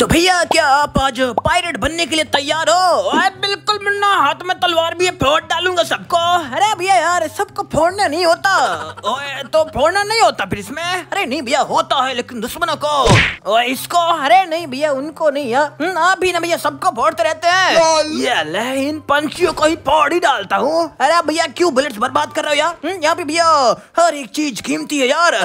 तो भैया क्या आप आज पायरेट बनने के लिए तैयार हो बिल्कुल मुन्ना हाथ में तलवार भी है फोड़ डालूंगा सबको अरे भैया यार सबको फोड़ना नहीं होता ओए तो फोड़ना नहीं होता फिर इसमें अरे नहीं भैया होता है लेकिन दुश्मनों को ओए इसको अरे नहीं भैया उनको नहीं यार हम्म, आप भी ना भैया सबको फोड़ते रहते हैं ये ले इन पंछियों को ही फोड़ ही डालता हूँ अरे भैया क्यूँ बुलेट बर्बाद कर रहे हो यार हम्म, यहाँ पे भैया हर एक चीज कीमती है यार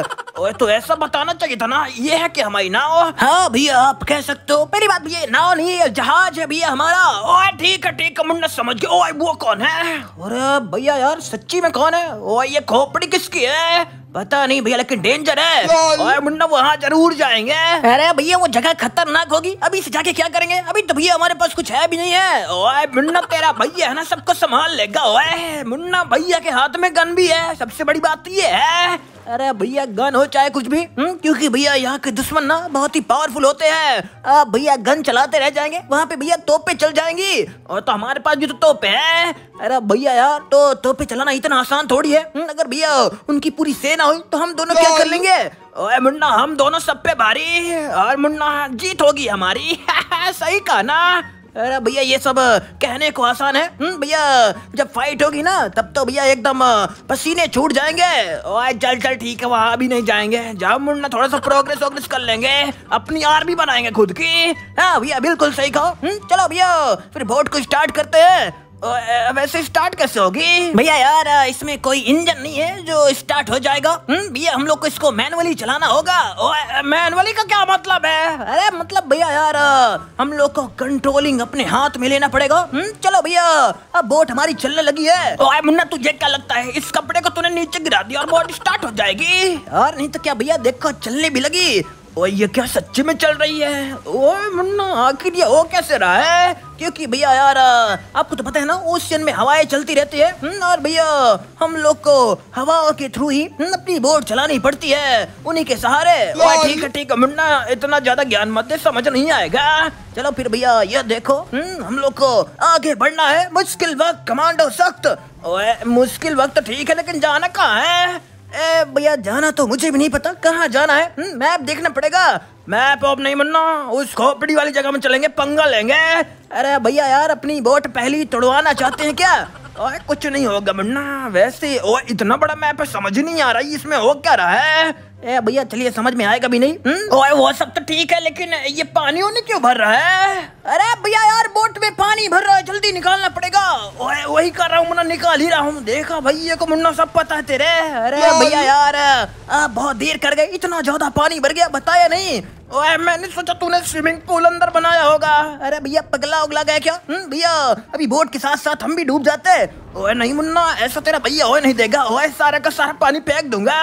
तो ऐसा बताना चाहिए था ना ये है की हमारी ना हो हाँ भैया आप कैसे सकते हो पहली बात भैया नाव नहीं है जहाज है भैया हमारा ओए ठीक है ठीक है समझ गया ओए वो कौन है अरे भैया यार सच्ची में कौन है ओए ये खोपड़ी किसकी है पता नहीं भैया लेकिन डेंजर है ओए मुन्ना वहाँ जरूर जाएंगे अरे भैया वो जगह खतरनाक होगी अभी से जाके क्या करेंगे अभी तो भैया हमारे पास कुछ है भी नहीं है ओए मुन्ना तेरा भैया है ना सबको संभाल लेगा ओए मुन्ना भैया के हाथ में गन भी है सबसे बड़ी बात तो ये है अरे भैया गन हो चाहे कुछ भी हुँ? हम्म? क्योंकि भैया यहाँ के दुश्मन ना बहुत ही पावरफुल होते हैं आप भैया गन चलाते रह जाएंगे वहाँ पे भैया तोपे चल जाएंगी और तो हमारे पास भी तो तोपे है अरे भैया यार तो तोपे चलाना इतना आसान थोड़ी है हुँ? हम्म, अगर भैया उनकी पूरी सेना हुई तो हम दोनों क्या कर लेंगे ओए मुन्ना हम दोनों सब पे भारी और मुन्ना जीत होगी हमारी सही कहा ना अरे भैया ये सब कहने को आसान है हम्म, भैया जब फाइट होगी ना तब तो भैया एकदम पसीने छूट जाएंगे ओए चल चल ठीक है वहां भी नहीं जाएंगे जाओ मुन्ना थोड़ा सा प्रोग्रेस वोग्रेस कर लेंगे अपनी आर्मी बनाएंगे खुद की हाँ भैया बिल्कुल सही कहो हम्म, चलो भैया फिर वोट को स्टार्ट करते हैं वैसे स्टार्ट कैसे होगी भैया यार इसमें कोई इंजन नहीं है जो स्टार्ट हो जाएगा हम्म, भैया हम लोग को इसको मैनुअली चलाना होगा मैनुअली का क्या मतलब है अरे मतलब भैया यार हम लोग को कंट्रोलिंग अपने हाथ में लेना पड़ेगा हुँ? हम्म, चलो भैया अब बोट हमारी चलने लगी है ओ मुन्ना तुझे क्या लगता है इस कपड़े को तूने नीचे गिरा दिया और बोट स्टार्ट हो जाएगी और नहीं तो क्या भैया देखो चलने भी लगी ओ ये क्या सच्चे में चल रही है ओ मुन्ना आखिर ये हो कैसे रहा है क्योंकि भैया यार आपको तो पता है ना ओशियन में हवाएं चलती रहती है हम्म, और भैया हम लोग को हवा के थ्रू ही हम्म, अपनी बोट चलानी पड़ती है उन्हीं के सहारे ठीक है ठीक है मुन्ना इतना ज्यादा ज्ञान मत दे समझ नहीं आएगा चलो फिर भैया ये देखो हम्म, हम लोग को आगे बढ़ना है मुश्किल वक्त कमांडो सख्त मुश्किल वक्त तो ठीक है लेकिन जाना कहाँ है भैया जाना तो मुझे भी नहीं पता कहाँ जाना है हम्म, मैप देखना पड़ेगा मैप ऑफ नहीं बनना उस खोपड़ी वाली जगह में चलेंगे पंगा लेंगे अरे भैया यार अपनी बोट पहली तोड़वाना चाहते हैं क्या ओए कुछ नहीं होगा बन्ना वैसे ओए इतना बड़ा मैप है समझ नहीं आ रहा है इसमें हो क्या रहा है ए भैया चलिए समझ में आएगा भी नहीं हम्म? हम्म? ओए वो सब तो ठीक है लेकिन ये पानी होने क्यों भर रहा है अरे भैया यार बोट में पानी भर रहा है जल्दी निकालना पड़ेगा ओए वही कर रहा हूँ मुन्ना निकाल ही रहा हूँ देखा भैया को तो मुन्ना सब पता है तेरे अरे भैया यार आ, बहुत देर कर गए इतना ज्यादा पानी भर गया बताया नहीं ओए मैंने सोचा तूने स्विमिंग पूल अंदर बनाया होगा अरे भैया पगला उगला गया क्या हम्म, भैया अभी बोट के साथ साथ हम भी डूब जाते ओए नहीं मुन्ना ऐसा तेरा भैया ओए नहीं देगा ओए सारे का सारा पानी फेंक दूंगा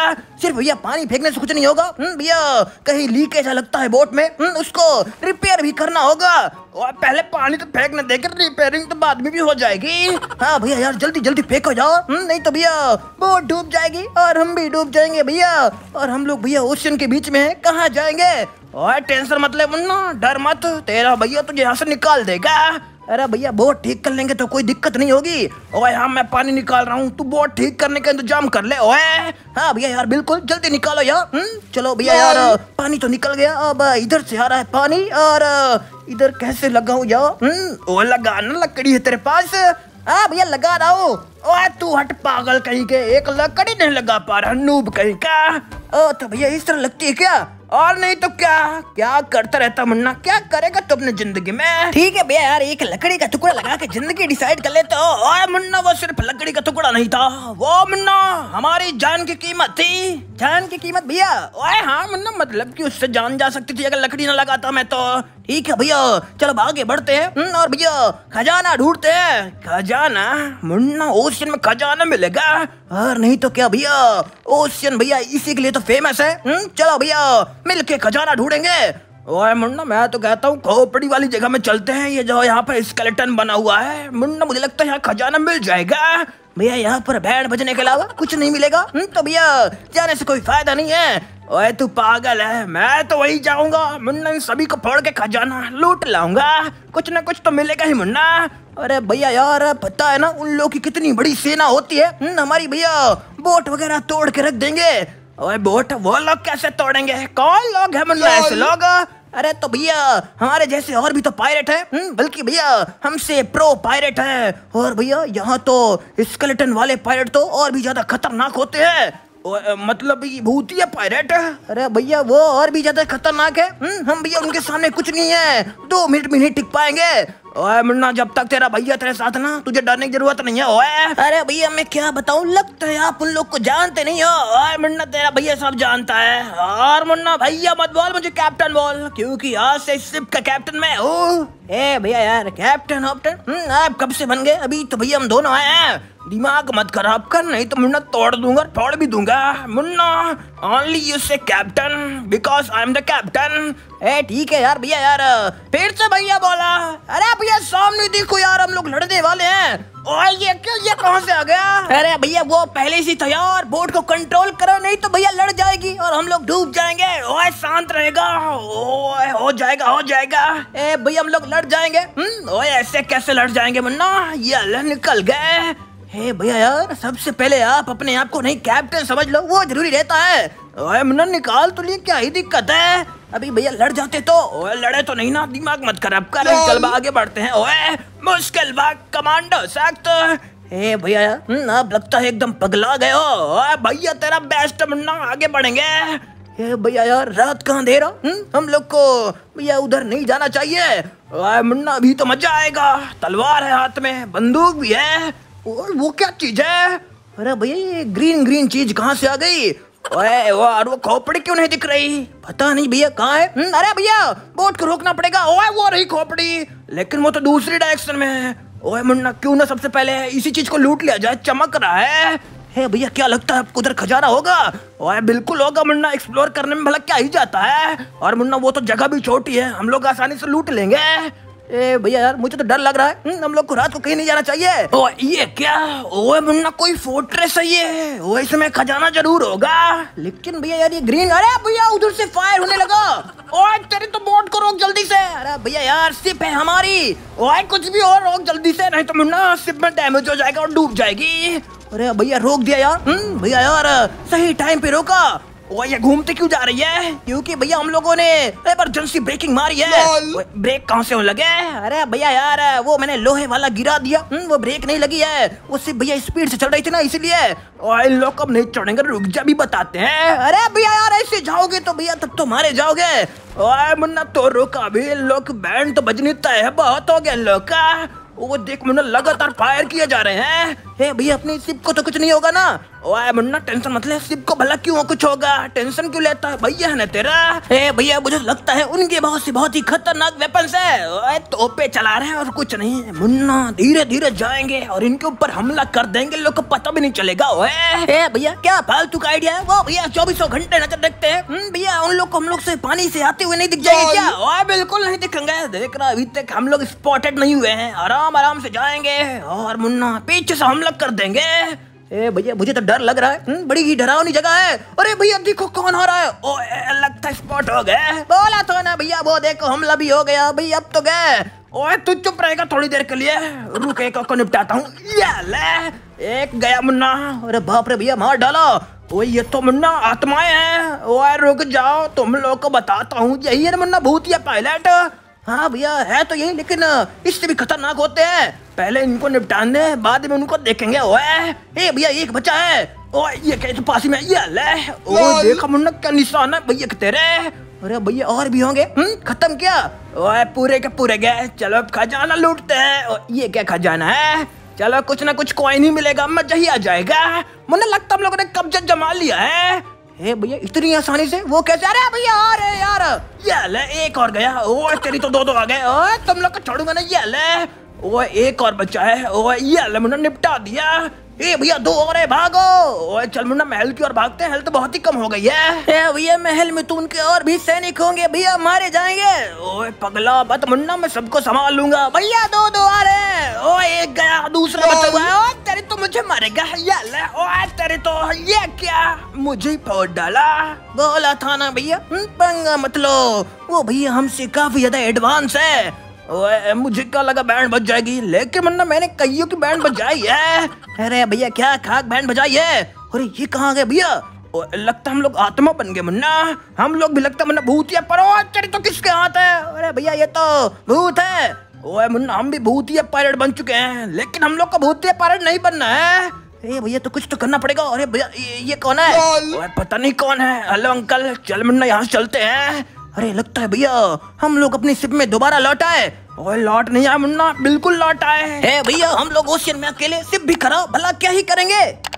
सिर्फ भैया पानी फेंकने से कुछ नहीं होगा हम्म, भैया कहीं लीक ऐसा लगता है बोट में हम्म, उसको रिपेयर भी करना होगा ओए पहले पानी तो फेंकने देकर रिपेयरिंग तो बाद में भी हो जाएगी हाँ भैया यार जल्दी जल्दी फेंको जाओ नहीं तो भैया बोट डूब जाएगी और हम भी डूब जाएंगे भैया और हम लोग भैया ओशन के बीच में है कहाँ जाएंगे ओए टेंशन मतलब मुन्ना डर मत तेरा भैया तुझे यहाँ से निकाल देगा अरे भैया बोट ठीक कर लेंगे तो कोई दिक्कत नहीं होगी ओए हाँ मैं पानी निकाल रहा हूँ तू बोट ठीक करने का इंतजाम कर ले ओए हाँ भैया यार बिल्कुल जल्दी निकालो यार हुँ? हम्म, चलो भैया यार पानी तो निकल गया अब इधर से आ रहा है पानी और इधर कैसे लगाऊ यार हम्म, ओ ना लकड़ी है तेरे पास हाँ भैया लगा रहा हूँ ओए तू हट पागल कहीं के एक लकड़ी नहीं लगा पा रहा नूब कहीं का ओ तो भैया इस तरह लगती है क्या और नहीं तो क्या क्या करता रहता मुन्ना क्या करेगा तू अपने जिंदगी में ठीक है भैया यार एक लकड़ी का टुकड़ा लगा के जिंदगी डिसाइड कर लेते हो और मुन्ना वो सिर्फ लकड़ी का टुकड़ा नहीं था वो मुन्ना हमारी जान की कीमत थी जान की कीमत भैया ओए हाँ मुन्ना मतलब कि उससे जान जा सकती थी अगर लकड़ी ना लगाता मैं तो ठीक है भैया चलो आगे बढ़ते हैं हम्म, और भैया खजाना ढूंढते हैं खजाना मुन्ना ओशियन में खजाना मिलेगा और नहीं तो क्या भैया ओशियन भैया इसी के लिए तो फेमस है हम्म, चलो भैया मिलके खजाना ढूंढेंगे ओए मुन्ना मैं तो कहता हूँ खोपड़ी वाली जगह में चलते हैं ये जो यहाँ पर स्केलेटन बना हुआ है मुन्ना मुझे लगता है यहाँ खजाना मिल जाएगा भैया यहाँ पर बैंड बजने के अलावा कुछ नहीं मिलेगा हम्म, तो भैया जाने से कोई फायदा नहीं है ओए तू पागल है मैं तो वही जाऊंगा मुन्ना इन सभी को फोड़ के खजाना लूट लाऊंगा कुछ ना कुछ तो मिलेगा ही मुन्ना अरे भैया यार पता है ना उन लोगों की कितनी बड़ी सेना होती है हम्म, हमारी भैया बोट वगैरह तोड़ के रख देंगे ओए बोट वो लोग कैसे तोड़ेंगे कौन लोग है मुन्नास लोग अरे तो भैया हमारे जैसे और भी तो पायरेट है हम्म, बल्कि भैया हमसे प्रो पायरेट है और भैया यहाँ तो स्केलेटन वाले पायरेट तो और भी ज्यादा खतरनाक होते हैं मतलब भूतीय पायरेट अरे भैया वो और भी ज्यादा खतरनाक है हम्म, हम भैया उनके सामने कुछ नहीं है दो मिनट में नहीं टिक पाएंगे ओए मुन्ना जब तक तेरा भैया तेरे साथ ना तुझे डरने की जरूरत नहीं है ओए अरे भैया मैं क्या बताऊँ लगता है आप उन लोग को जानते नहीं हो ओए मुन्ना तेरा भैया सब जानता है और मुन्ना भैया मत बोल मुझे कैप्टन बोल क्योंकि आज से शिप का कैप्टन मैं हूँ ए भैया यार कैप्टन ऑप्टन हम्म, आप कब से बन गए अभी तो भैया हम दोनों आए हैं दिमाग मत खराब कर नहीं तो मुन्ना तोड़ दूंगा तोड़ भी दूंगा Munna only you say captain because I am the captain ए ठीक है यार भैया यार फिर से भैया बोला अरे भैया सामने देखो यार हम लोग लड़ने वाले हैं और ये क्यों ये कहाँ से आ गया अरे भैया वो पहले से था यार बोट को कंट्रोल करो नहीं तो भैया लड़ जाएगी और हम लोग डूब जाएंगे ओए शांत रहेगा ओए हो जाएगा हो जाएगा ए भैया हम लोग लड़ जाएंगे हम्म, ओए ऐसे कैसे लड़ जाएंगे मुन्ना ये निकल गए हे भैया यार सबसे पहले आप अपने आप को नहीं कैप्टन समझ लो वो जरूरी रहता है ओए निकाल तो लिए क्या ही दिक्कत है अभी भैया लड़ जाते तो ओए लड़े तो नहीं ना दिमाग मत खराब कर चल आगे बढ़ते हैं ओए मुश्किल बाग कमांडो सख्त हे भैया आप हम्म, लगता है एकदम पगला गए हो भैया तेरा बेस्ट मुन्ना आगे बढ़ेंगे भैया यार रात कहाँ दे रहा हम लोग को भैया उधर नहीं जाना चाहिए मुन्ना अभी तो मजा आएगा तलवार है हाथ में बंदूक भी है और वो क्या चीज है अरे भैया ये ग्रीन ग्रीन चीज कहाँ से आ गई ओए वो और वो खोपड़ी क्यों नहीं दिख रही पता नहीं भैया कहाँ है हम्म, अरे भैया बोट को रोकना पड़ेगा ओए वो रही खोपड़ी लेकिन वो तो दूसरी डायरेक्शन में है ओए मुन्ना क्यों ना सबसे पहले इसी चीज को लूट लिया जाए चमक रहा है हे भैया क्या लगता है आपको उधर खजाना होगा ओए बिल्कुल होगा मुन्ना एक्सप्लोर करने में भला क्या ही जाता है और मुन्ना वो तो जगह भी छोटी है हम लोग आसानी से लूट लेंगे ए भैया यार मुझे तो डर लग रहा है हम्म, हम लोग को रात को कहीं नहीं जाना चाहिए ओ ये क्या ओए मुन्ना कोई फोर्ट्रेस है ये ओ इसमें खजाना जरूर होगा लेकिन भैया यार ये ग्रीन अरे भैया उधर से फायर होने लगा ओए तेरे तो बोट को रोक जल्दी से अरे भैया यार सिप है हमारी ओए कुछ भी और रोक जल्दी से नहीं तो मुन्ना सिप में डैमेज हो जाएगा और डूब जाएगी अरे भैया रोक दिया यार हम्म, भैया यार सही टाइम पे रोका ये घूमते क्यों जा रही है क्योंकि भैया हम लोगों ने इमरजेंसी ब्रेकिंग मारी है ब्रेक कहाँ से लगे अरे भैया यार वो मैंने लोहे वाला गिरा दिया हम्म, वो ब्रेक नहीं लगी है वो सिर्फ भैया स्पीड से चल रही थी ना इसलिए और इन अब नहीं चढ़ेंगे रुक जा भी बताते हैं अरे भैया यार ऐसे जाओगे तो भैया तब तो मारे जाओगे ओए मुन्ना तो रुका भी लोग बैंड तो बजनी तय है बहुत हो गया लोग वो देख मुन्ना लगातार फायर किए जा रहे हैं हे भैया अपनी सिप को तो कुछ नहीं होगा ना ओए मुन्ना टेंशन मतलब शिव को भला क्यों कुछ होगा टेंशन क्यों लेता है भैया है ना तेरा ए भैया मुझे लगता है उनके बहुत सी बहुत ही खतरनाक वेपन है ओए तोपे चला रहे हैं और कुछ नहीं है मुन्ना धीरे धीरे जाएंगे और इनके ऊपर हमला कर देंगे लोग को पता भी नहीं चलेगा ओए ए भैया क्या फालतू का आइडिया है वो भैया चौबीसों घंटे नजर देखते है हम्म, भैया उन लोग को हम लोग से पानी से आते हुए नहीं दिख जाएंगे क्या ओए बिल्कुल नहीं दिखेंगे देख रहा अभी तक हम लोग स्पॉटेड नहीं हुए हैं आराम आराम से जाएंगे और मुन्ना पीछे से हमला कर देंगे ए भैया मुझे तो डर लग रहा है हम्म, बड़ी ही डरावनी जगह है अरे भैया देखो कौन हो रहा है ओ ए, लगता स्पॉट हो गए बोला तो ना भैया वो देखो हमला भी हो गया भाई अब तो गए ओए तू चुप रहेगा थोड़ी देर के लिए रुक एक को निपटाता हूँ ले एक गया मुन्ना अरे बाप रे भैया मार डालो ओ ये तो मुन्ना आत्माएं हैं ओए रुक जाओ तुम लोग को बताता हूँ यही है मुन्ना भूतिया पायलट हाँ भैया है तो यही लेकिन इससे भी खतरनाक होते हैं पहले इनको निपटान दे बाद में उनको देखेंगे ओए भैया एक बच्चा है ओ ये कैसे पास में ये ले ओ देखा मुन्ना क्या निशान है भैया तेरे अरे भैया और भी होंगे हम्म, खत्म क्या ओए पूरे के पूरे गए चलो खजाना लूटते हैं ये क्या खजाना है चलो कुछ ना कुछ कॉइन ही मिलेगा मजा ही आ जाएगा मुन्ना लगता हम लोगों ने कब्जा जमा लिया है है भैया इतनी आसानी से वो कैसे अरे भैया अरे यार ये ले एक और गया ओ तेरी तो दो दो आ गए ओ तुम लोग को छोड़ूंगा ना ये ले ओ एक और बच्चा है ओ ये ले मुन्ना निपटा दिया ए भैया दो और है भागो ओए चल मुन्ना महल की ओर भागते हैं हेल्थ बहुत ही कम हो गई है ए भैया महल में तो उनके और भी सैनिक होंगे भैया मारे जाएंगे ओए पगला मत मुन्ना मैं सबको संभाल लूंगा भैया दो दो आ रहे ओए एक गया दूसरा बचा हुआ है मुझे मरेगा या ले और तेरे तो ये क्या मुझे पोट डाला बोला था ना भैया हम्म, पंगा मतलब वो भैया हमसे काफी ज्यादा एडवांस है ओए मुझे क्या लगा बैंड बज जाएगी लेके मन्ना मैंने कईयों की बैंड बजाई है अरे भैया क्या खाक बैंड बजाई है अरे ये कहाँ गए भैया लगता हम लोग आत्मा बन गए मुन्ना हम लोग भी लगता मुन्ना भूत या परो तेरे तो किसके हाथ है अरे भैया ये तो भूत है ओए मुन्ना हम भी भूतिया पायलट बन चुके हैं लेकिन हम लोग का भूतिया पायलट नहीं बनना है भैया तो कुछ तो करना पड़ेगा अरे भैया ये कौन है ओए पता नहीं कौन है हेलो अंकल चल मुन्ना यहाँ चलते हैं अरे लगता है भैया हम लोग अपनी शिप में दोबारा लौट आए ओए लौट नहीं आया मुन्ना बिल्कुल लौट आए हे भैया हम लोग ओशियन में अकेले सिप भी खराब भला क्या ही करेंगे